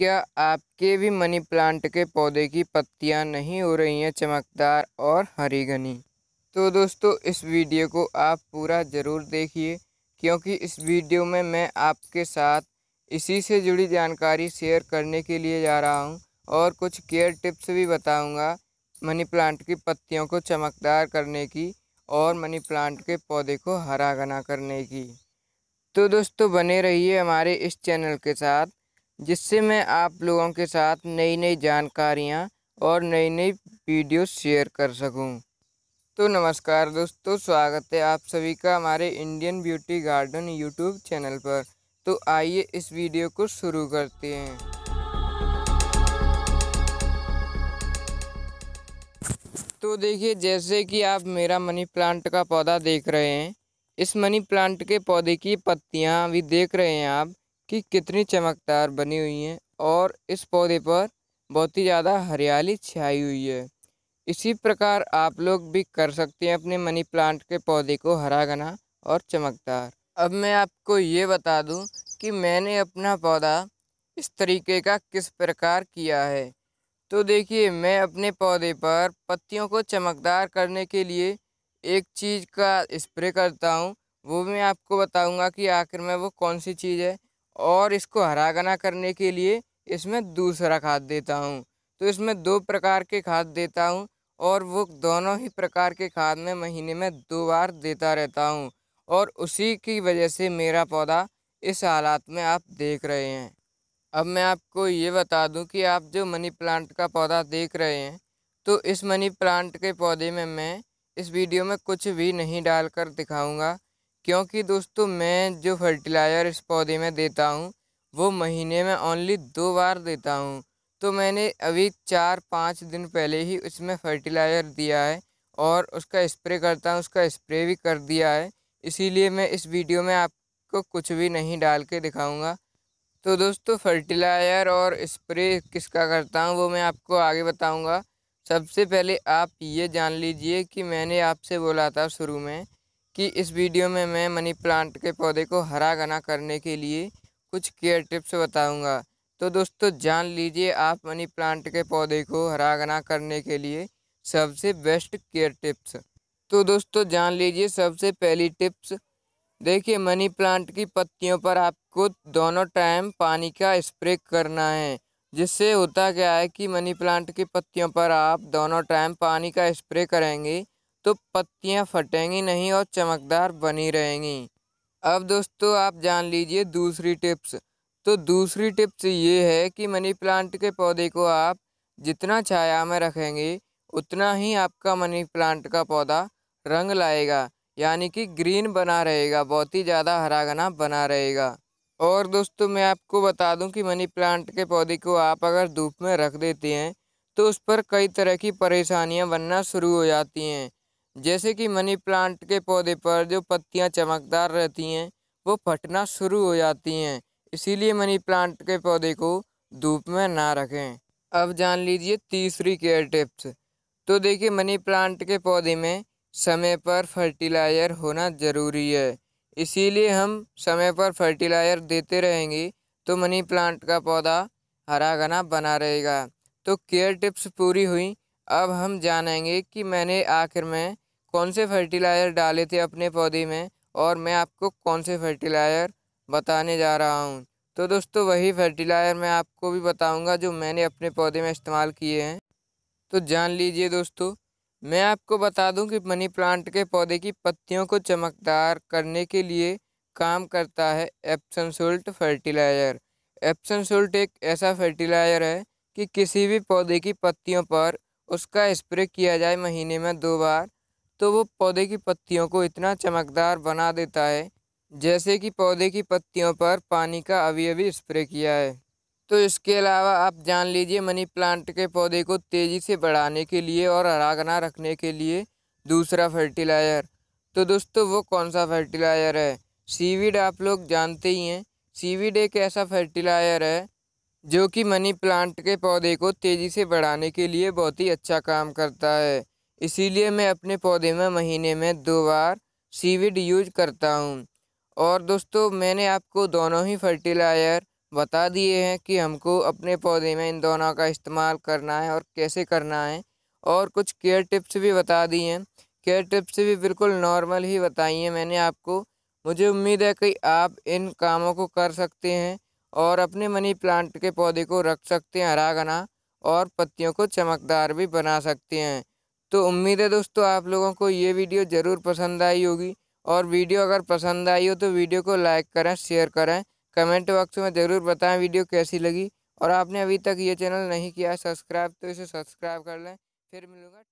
क्या आपके भी मनी प्लांट के पौधे की पत्तियां नहीं हो रही हैं चमकदार और हरी घनी तो दोस्तों इस वीडियो को आप पूरा ज़रूर देखिए क्योंकि इस वीडियो में मैं आपके साथ इसी से जुड़ी जानकारी शेयर करने के लिए जा रहा हूँ और कुछ केयर टिप्स भी बताऊँगा मनी प्लांट की पत्तियों को चमकदार करने की और मनी प्लांट के पौधे को हरा घना करने की तो दोस्तों बने रहिए हमारे इस चैनल के साथ जिससे मैं आप लोगों के साथ नई नई जानकारियाँ और नई नई वीडियो शेयर कर सकूँ तो नमस्कार दोस्तों स्वागत है आप सभी का हमारे Indian beauty garden YouTube channel पर तो आइए इस वीडियो को शुरू करते हैं तो देखिए जैसे कि आप मेरा मनी प्लांट का पौधा देख रहे हैं इस मनी प्लांट के पौधे की पत्तियां भी देख रहे हैं आप कि कितनी चमकदार बनी हुई हैं और इस पौधे पर बहुत ही ज़्यादा हरियाली छाई हुई है इसी प्रकार आप लोग भी कर सकते हैं अपने मनी प्लांट के पौधे को हरा घना और चमकदार अब मैं आपको ये बता दूं कि मैंने अपना पौधा इस तरीके का किस प्रकार किया है तो देखिए मैं अपने पौधे पर पत्तियों को चमकदार करने के लिए एक चीज़ का स्प्रे करता हूँ वो मैं आपको बताऊँगा कि आखिर में वो कौन सी चीज़ है और इसको हरागना करने के लिए इसमें दूसरा खाद देता हूँ तो इसमें दो प्रकार के खाद देता हूँ और वो दोनों ही प्रकार के खाद में महीने में दो बार देता रहता हूँ और उसी की वजह से मेरा पौधा इस हालात में आप देख रहे हैं अब मैं आपको ये बता दूं कि आप जो मनी प्लांट का पौधा देख रहे हैं तो इस मनी प्लांट के पौधे में मैं इस वीडियो में कुछ भी नहीं डालकर दिखाऊंगा क्योंकि दोस्तों मैं जो फर्टिलाइज़र इस पौधे में देता हूँ वो महीने में ओनली दो बार देता हूँ तो मैंने अभी चार पाँच दिन पहले ही उसमें फर्टिलाइज़र दिया है और उसका स्प्रे करता हूँ उसका स्प्रे भी कर दिया है इसीलिए मैं इस वीडियो में आपको कुछ भी नहीं डाल के दिखाऊँगा तो दोस्तों फर्टिलाइज़र और स्प्रे किसका करता हूँ वो मैं आपको आगे बताऊँगा सबसे पहले आप ये जान लीजिए कि मैंने आपसे बोला था शुरू में कि इस वीडियो में मैं मनी प्लांट के पौधे को हरा घना करने के लिए कुछ केयर टिप्स बताऊंगा तो दोस्तों जान लीजिए आप मनी प्लांट के पौधे को हरा घना करने के लिए सबसे बेस्ट केयर टिप्स तो दोस्तों जान लीजिए सबसे पहली टिप्स देखिए मनी प्लांट की पत्तियों पर आपको दोनों टाइम पानी का स्प्रे करना है जिससे होता क्या है कि मनी प्लांट की पत्तियों पर आप दोनों टाइम पानी का स्प्रे करेंगे तो पत्तियाँ फटेंगी नहीं और चमकदार बनी रहेंगी अब दोस्तों आप जान लीजिए दूसरी टिप्स तो दूसरी टिप्स ये है कि मनी प्लांट के पौधे को आप जितना छाया में रखेंगे उतना ही आपका मनी प्लांट का पौधा रंग लाएगा यानी कि ग्रीन बना रहेगा बहुत ही ज़्यादा हरा घना बना रहेगा और दोस्तों मैं आपको बता दूं कि मनी प्लांट के पौधे को आप अगर धूप में रख देते हैं तो उस पर कई तरह की परेशानियां बनना शुरू हो जाती हैं जैसे कि मनी प्लांट के पौधे पर जो पत्तियां चमकदार रहती हैं वो फटना शुरू हो जाती हैं इसीलिए मनी प्लांट के पौधे को धूप में ना रखें अब जान लीजिए तीसरी केयर टिप्स तो देखिए मनी प्लांट के पौधे में समय पर फर्टिलाइज़र होना ज़रूरी है इसीलिए हम समय पर फर्टिलाइज़र देते रहेंगे तो मनी प्लांट का पौधा हरा घना बना रहेगा तो केयर टिप्स पूरी हुई अब हम जानेंगे कि मैंने आखिर में कौन से फर्टिलाइज़र डाले थे अपने पौधे में और मैं आपको कौन से फर्टिलाइज़र बताने जा रहा हूँ तो दोस्तों वही फर्टिलाइज़र मैं आपको भी बताऊँगा जो मैंने अपने पौधे में इस्तेमाल किए हैं तो जान लीजिए दोस्तों मैं आपको बता दूं कि मनी प्लांट के पौधे की पत्तियों को चमकदार करने के लिए काम करता है Epsom salt fertiliser Epsom salt एक ऐसा फर्टिलाइज़र है कि किसी भी पौधे की पत्तियों पर उसका स्प्रे किया जाए महीने में दो बार तो वो पौधे की पत्तियों को इतना चमकदार बना देता है जैसे कि पौधे की पत्तियों पर पानी का अभी अभी स्प्रे किया है तो इसके अलावा आप जान लीजिए मनी प्लांट के पौधे को तेज़ी से बढ़ाने के लिए और हरागना रखने के लिए दूसरा फर्टिलाइज़र तो दोस्तों वो कौन सा फर्टिलाइज़र है सीविड आप लोग जानते ही हैं सीविड एक ऐसा फर्टिलाइज़र है जो कि मनी प्लांट के पौधे को तेज़ी से बढ़ाने के लिए बहुत ही अच्छा काम करता है इसीलिए मैं अपने पौधे में महीने में दो बार सीविड यूज करता हूँ और दोस्तों मैंने आपको दोनों ही फर्टिलाइज़र बता दिए हैं कि हमको अपने पौधे में इन दोनों का इस्तेमाल करना है और कैसे करना है और कुछ केयर टिप्स भी बता दी हैं केयर टिप्स भी बिल्कुल नॉर्मल ही बताई हैं मैंने आपको मुझे उम्मीद है कि आप इन कामों को कर सकते हैं और अपने मनी प्लांट के पौधे को रख सकते हैं हरा और पत्तियों को चमकदार भी बना सकते हैं तो उम्मीद है दोस्तों आप लोगों को ये वीडियो ज़रूर पसंद आई होगी और वीडियो अगर पसंद आई हो तो वीडियो को लाइक करें शेयर करें कमेंट बॉक्स में ज़रूर बताएं वीडियो कैसी लगी और आपने अभी तक ये चैनल नहीं किया सब्सक्राइब तो इसे सब्सक्राइब कर लें फिर मिलूँगा